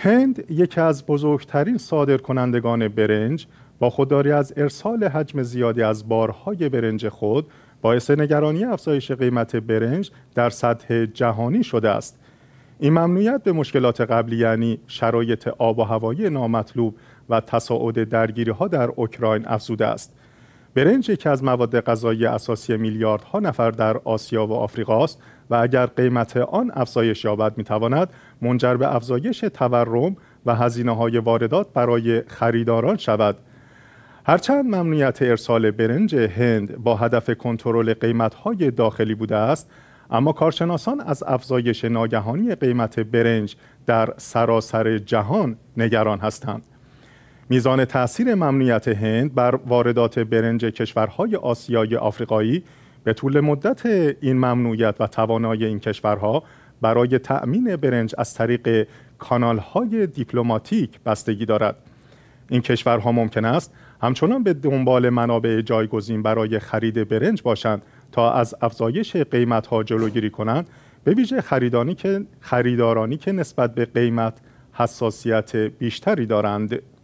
هند یکی از بزرگترین صادرکنندگان برنج با خودداری از ارسال حجم زیادی از بارهای برنج خود باعث نگرانی افزایش قیمت برنج در سطح جهانی شده است این ممنوعیت به مشکلات قبلی یعنی شرایط آب و هوایی نامطلوب و تصاعد درگیری ها در اوکراین افزوده است برنج یکی از مواد غذایی اساسی میلیاردها نفر در آسیا و آفریقا است و اگر قیمت آن افزایش یابد میتواند منجر به افزایش تورم و هزینه های واردات برای خریداران شود هرچند ممنوعیت ارسال برنج هند با هدف کنترل قیمت های داخلی بوده است اما کارشناسان از افزایش ناگهانی قیمت برنج در سراسر جهان نگران هستند میزان تاثیر ممنوعیت هند بر واردات برنج کشورهای آسیای آفریقایی به طول مدت این ممنوعیت و توانایی این کشورها برای تأمین برنج از طریق کانالهای دیپلماتیک بستگی دارد این کشورها ممکن است همچنان به دنبال منابع جایگزین برای خرید برنج باشند تا از افزایش قیمتها جلوگیری کنند به ویژه که خریدارانی که نسبت به قیمت حساسیت بیشتری دارند